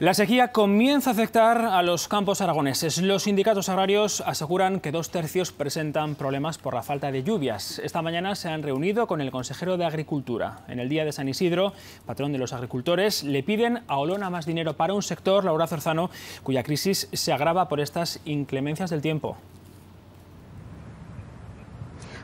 La sequía comienza a afectar a los campos aragoneses. Los sindicatos agrarios aseguran que dos tercios presentan problemas por la falta de lluvias. Esta mañana se han reunido con el consejero de Agricultura. En el día de San Isidro, patrón de los agricultores, le piden a Olona más dinero para un sector, Laura Zorzano, cuya crisis se agrava por estas inclemencias del tiempo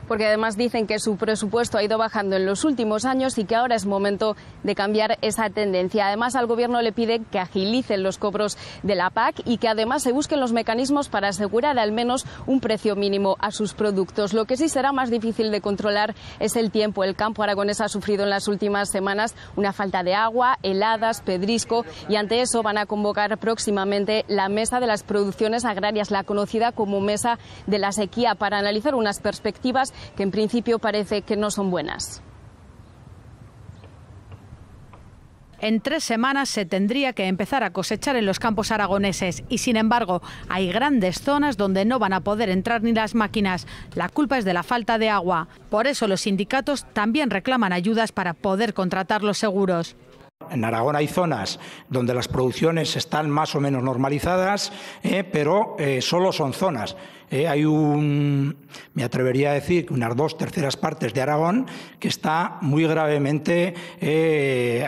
porque además dicen que su presupuesto ha ido bajando en los últimos años y que ahora es momento de cambiar esa tendencia. Además, al Gobierno le pide que agilicen los cobros de la PAC y que además se busquen los mecanismos para asegurar al menos un precio mínimo a sus productos. Lo que sí será más difícil de controlar es el tiempo. El campo aragonés ha sufrido en las últimas semanas una falta de agua, heladas, pedrisco y ante eso van a convocar próximamente la Mesa de las Producciones Agrarias, la conocida como Mesa de la Sequía, para analizar unas perspectivas que en principio parece que no son buenas. En tres semanas se tendría que empezar a cosechar en los campos aragoneses y sin embargo hay grandes zonas donde no van a poder entrar ni las máquinas. La culpa es de la falta de agua. Por eso los sindicatos también reclaman ayudas para poder contratar los seguros. En Aragón hay zonas donde las producciones están más o menos normalizadas, eh, pero eh, solo son zonas. Eh, hay un, me atrevería a decir, unas dos terceras partes de Aragón que está muy gravemente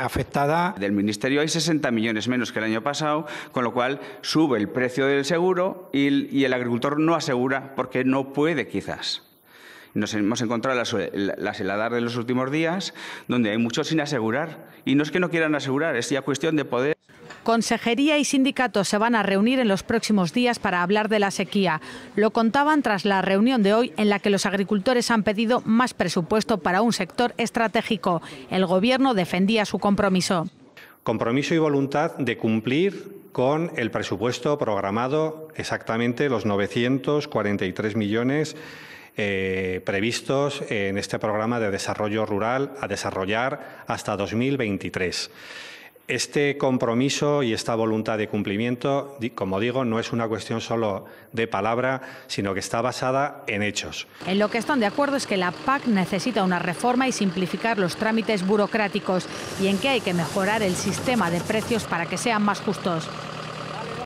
afectada. Del Ministerio hay 60 millones menos que el año pasado, con lo cual sube el precio del seguro y el agricultor no asegura porque no puede quizás. Nos hemos encontrado las, las heladas de los últimos días, donde hay muchos sin asegurar. Y no es que no quieran asegurar, es ya cuestión de poder. Consejería y sindicatos se van a reunir en los próximos días para hablar de la sequía. Lo contaban tras la reunión de hoy en la que los agricultores han pedido más presupuesto para un sector estratégico. El Gobierno defendía su compromiso. Compromiso y voluntad de cumplir con el presupuesto programado exactamente los 943 millones eh, previstos en este programa de desarrollo rural a desarrollar hasta 2023. Este compromiso y esta voluntad de cumplimiento, como digo, no es una cuestión solo de palabra, sino que está basada en hechos. En lo que están de acuerdo es que la PAC necesita una reforma y simplificar los trámites burocráticos y en que hay que mejorar el sistema de precios para que sean más justos.